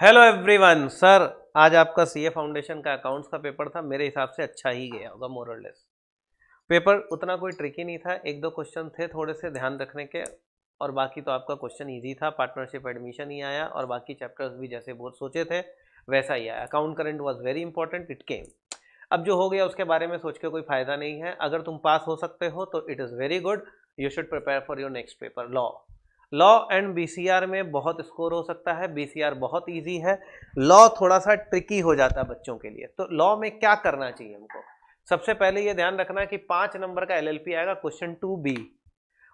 hello everyone sir आज आपका CA foundation का अकाउंट्स का पेपर था मेरे हिसाब से अच्छा ही गया होगा मोरलेस पेपर उतना कोई ट्रिकी नहीं था एक दो क्वेश्चन थे थोड़े से ध्यान रखने के और बाकी तो आपका क्वेश्चन इजी था पार्टनरशिप एडमिशन ही आया और बाकी चैप्टर्स भी जैसे बहुत सोचे थे वैसा ही आया account current was very important it came अब जो हो गया उसके बारे में सोच के कोई फ़ायदा नहीं है अगर तुम पास हो सकते हो तो it is very good you should prepare for your next paper law law and BCR में बहुत स्कोर हो सकता है बीसीआर बहुत इजी है लॉ थोड़ा सा ट्रिकी हो जाता है बच्चों के लिए तो लॉ में क्या करना चाहिए हमको सबसे पहले ये ध्यान रखना कि पाँच नंबर का एलएलपी आएगा क्वेश्चन टू बी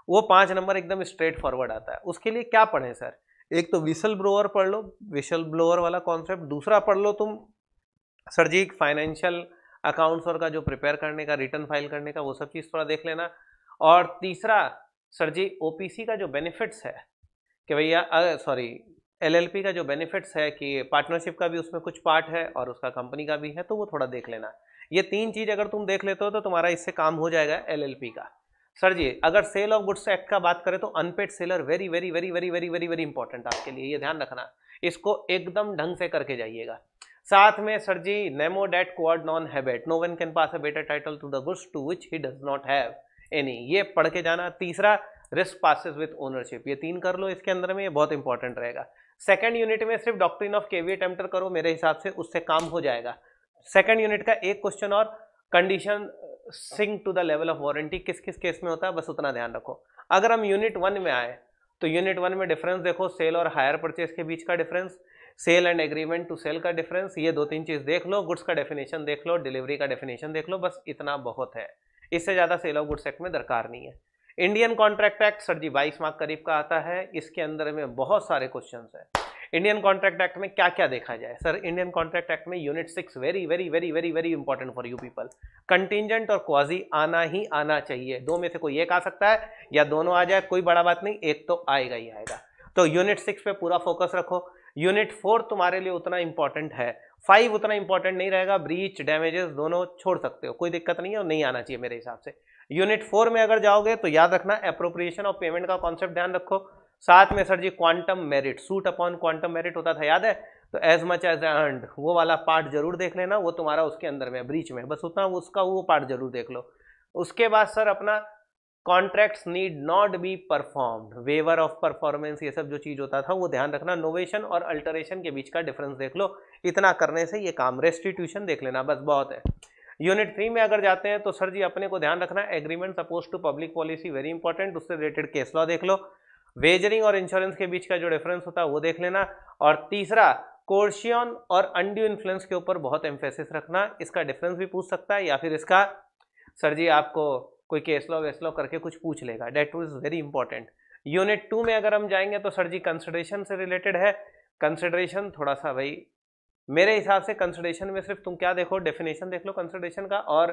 वो पाँच नंबर एकदम स्ट्रेट फॉरवर्ड आता है उसके लिए क्या पढ़ें सर एक तो विसल ब्लोअर पढ़ लो विसल ब्लोअर वाला कॉन्सेप्ट दूसरा पढ़ लो तुम सर जी फाइनेंशियल अकाउंट्स और का जो प्रिपेयर करने का रिटर्न फाइल करने का वो सब चीज़ थोड़ा देख लेना और तीसरा सर जी ओपीसी का जो बेनिफिट्स है कि भैया सॉरी एलएलपी का जो बेनिफिट्स है कि पार्टनरशिप का भी उसमें कुछ पार्ट है और उसका कंपनी का भी है तो वो थोड़ा देख लेना ये तीन चीज़ अगर तुम देख लेते हो तो तुम्हारा इससे काम हो जाएगा एलएलपी का सर जी अगर सेल ऑफ गुड्स एक्ट का बात करें तो unpaid seller very very very very very very very important आपके लिए ये ध्यान रखना इसको एकदम ढंग से करके जाइएगा साथ में सर जी नेमो डेट क्वार नॉन हैबिट no one can pass a better title to the goods to which he does not have any ये पढ़ के जाना तीसरा रिस्क पासिस विथ ओनरशिप ये तीन कर लो इसके अंदर में ये बहुत इंपॉर्टेंट रहेगा सेकेंड यूनिट में सिर्फ डॉक्ट्रिन ऑफ केवी अटेम्प्टर करो मेरे हिसाब से उससे काम हो जाएगा सेकेंड यूनिट का एक क्वेश्चन और condition sink to the level of warranty किस किस केस में होता है बस उतना ध्यान रखो अगर हम यूनिट वन में आए तो यूनिट वन में डिफरेंस देखो सेल और हायर परचेज के बीच का difference sale and agreement to sale का डिफरेंस ये दो तीन चीज़ देख लो गुड्स का डेफिनेशन देख लो डिलीवरी का डेफिनेशन देख लो बस इतना बहुत है इससे ज़्यादा सेल ऑफ गुड्स एक्ट में दरकार नहीं है Indian contract act sir ji बाईस मार्क करीब का आता है इसके अंदर में बहुत सारे क्वेश्चन है इंडियन कॉन्ट्रैक्ट एक्ट में क्या क्या देखा जाए सर इंडियन कॉन्ट्रैक्ट एक्ट में unit six very very very very very important for you people contingent और क्वाजी आना ही आना चाहिए दो में से कोई एक आ सकता है या दोनों आ जाए कोई बड़ा बात नहीं एक तो आएगा ही आएगा तो यूनिट सिक्स पे पूरा फोकस रखो यूनिट फोर तुम्हारे लिए उतना इंपॉर्टेंट है फाइव उतना इंपॉर्टेंट नहीं रहेगा ब्रीच डैमेजेस दोनों छोड़ सकते हो कोई दिक्कत नहीं है और नहीं आना चाहिए मेरे हिसाब से यूनिट फोर में अगर जाओगे तो याद रखना अप्रोप्रिएशन ऑफ पेमेंट का कॉन्सेप्ट ध्यान रखो साथ में sir ji quantum meruit suit upon quantum meruit होता था याद है तो एज मच एज अर्ड वो वाला पार्ट जरूर देख लेना वो तुम्हारा उसके अंदर में ब्रीच में बस उतना उसका वो पार्ट जरूर देख लो उसके बाद सर अपना contracts need not be performed waiver of performance ये सब जो चीज़ होता था वो ध्यान रखना नोवेशन और अल्टरेशन के बीच का डिफरेंस देख लो इतना करने से ये काम रेस्टिट्यूशन देख लेना बस बहुत है यूनिट थ्री में अगर जाते हैं तो सर जी अपने को ध्यान रखना एग्रीमेंट सपोज to public policy very important उससे रिलेटेड केस लॉ देख लो वेजरिंग और इंश्योरेंस के बीच का जो डिफरेंस होता है वो देख लेना और तीसरा कोर्शियन और अनड्यू इन्फ्लुएंस के ऊपर बहुत एम्फेसिस रखना इसका डिफरेंस भी पूछ सकता है या फिर इसका सर जी आपको कोई केस लॉ वेस लॉ करके कुछ पूछ लेगा that was very important unit two में अगर हम जाएंगे तो सर जी कंसिडरेशन से रिलेटेड है कंसिडरेशन थोड़ा सा भाई मेरे हिसाब से कंसिडरेशन में सिर्फ तुम क्या देखो डेफिनेशन देख लो कंसिडरेशन का और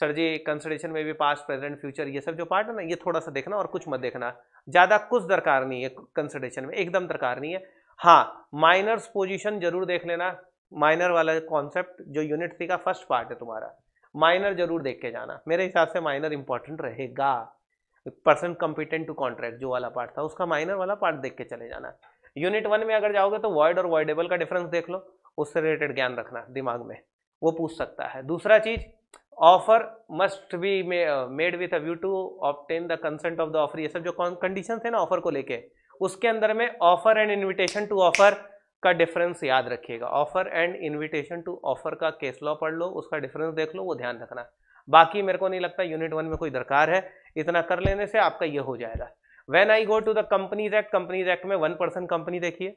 सर जी कंसिडरेशन में भी पास्ट प्रेजेंट फ्यूचर ये सब जो पार्ट है ना ये थोड़ा सा देखना और कुछ मत देखना ज़्यादा कुछ दरकार नहीं है कंसिडरेशन में एकदम दरकार नहीं है हाँ माइनर्स पोजिशन जरूर देख लेना माइनर वाला कॉन्सेप्ट जो यूनिट थ्री का फर्स्ट पार्ट है तुम्हारा माइनर जरूर देख के जाना मेरे हिसाब से माइनर इंपॉर्टेंट रहेगा पर्सन कम्पिटेंट टू कॉन्ट्रैक्ट जो वाला पार्ट था उसका माइनर वाला पार्ट देख के चले जाना यूनिट वन में अगर जाओगे तो वर्ड और वर्डेबल का डिफरेंस देख लो उससे रिलेटेड ज्ञान रखना दिमाग में वो पूछ सकता है दूसरा चीज offer must be made with a view to obtain the consent of the offer ये सब जो कंडीशन है ना ऑफर को लेके उसके अंदर में offer and invitation to offer का डिफरेंस याद रखिएगा offer and invitation to offer का केस लॉ पढ़ लो उसका डिफरेंस देख लो वो ध्यान रखना बाकी मेरे को नहीं लगता यूनिट वन में कोई दरकार है इतना कर लेने से आपका ये हो जाएगा when I go to the companies act companies act में वन परसेंट कंपनी देखिए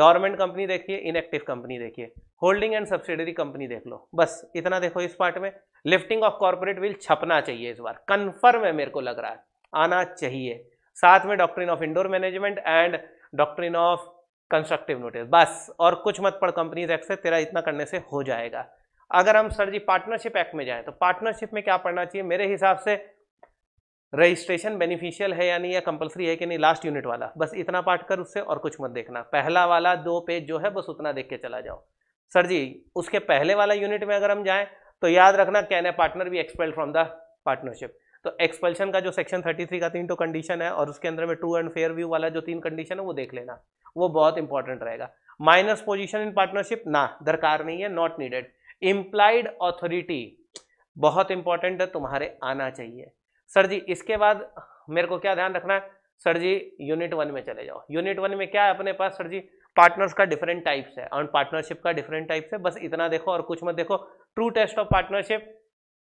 डॉर्मेंट कंपनी देखिए इनएक्टिव कंपनी देखिए होल्डिंग एंड सब्सिडरी कंपनी देख लो बस इतना देखो इस पार्ट में लिफ्टिंग ऑफ कॉर्पोरेट विल छपना चाहिए इस बार कन्फर्म है मेरे को लग रहा है आना चाहिए साथ में doctrine of indoor management and doctrine of constructive notice बस और कुछ मत पढ़ कंपनीज एक्ट से तेरा इतना करने से हो जाएगा अगर हम सर जी पार्टनरशिप एक्ट में जाएं तो पार्टनरशिप में क्या पढ़ना चाहिए मेरे हिसाब से रजिस्ट्रेशन बेनिफिशियल है या नहीं या कंपलसरी है कि नहीं लास्ट यूनिट वाला बस इतना पार्ट कर उससे और कुछ मत देखना पहला वाला दो पेज जो है बस उतना देख के चला जाओ सर जी उसके पहले वाला यूनिट में अगर हम जाएं तो याद रखना can a partner be expelled from the partnership तो एक्सपल्शन का जो सेक्शन 33 का तीन तो कंडीशन है और उसके अंदर में ट्रू एंड फेयर व्यू वाला जो तीन कंडीशन है वो देख लेना वो बहुत इंपॉर्टेंट रहेगा माइनस पोजिशन इन पार्टनरशिप ना दरकार नहीं है नॉट नीडेड इम्प्लाइड ऑथोरिटी बहुत इंपॉर्टेंट है तुम्हारे आना चाहिए सर जी इसके बाद मेरे को क्या ध्यान रखना है सर जी यूनिट वन में चले जाओ यूनिट वन में क्या है अपने पास सर जी पार्टनर्स का डिफरेंट टाइप्स है और पार्टनरशिप का डिफरेंट टाइप्स है बस इतना देखो और कुछ मत देखो ट्रू टेस्ट ऑफ पार्टनरशिप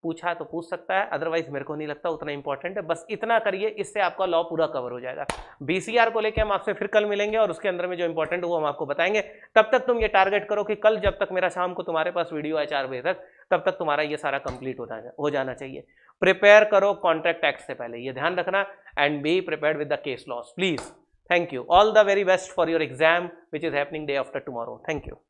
पूछा तो पूछ सकता है अदरवाइज मेरे को नहीं लगता उतना इंपॉर्टेंट है बस इतना करिए इससे आपका लॉ पूरा कवर हो जाएगा बीसीआर को लेके हम आपसे फिर कल मिलेंगे और उसके अंदर में जो इंपॉर्टेंट वो हम आपको बताएंगे तब तक तुम ये टारगेट करो कि कल जब तक मेरा शाम को तुम्हारे पास वीडियो है चार बजे तक तब तक तुम्हारा ये सारा कंप्लीट हो हो जाना चाहिए प्रिपेयर करो कॉन्ट्रैक्ट एक्ट से पहले ये ध्यान रखना and be prepare with the case laws please thank you all the very best for your exam which is happening day after tomorrow thank you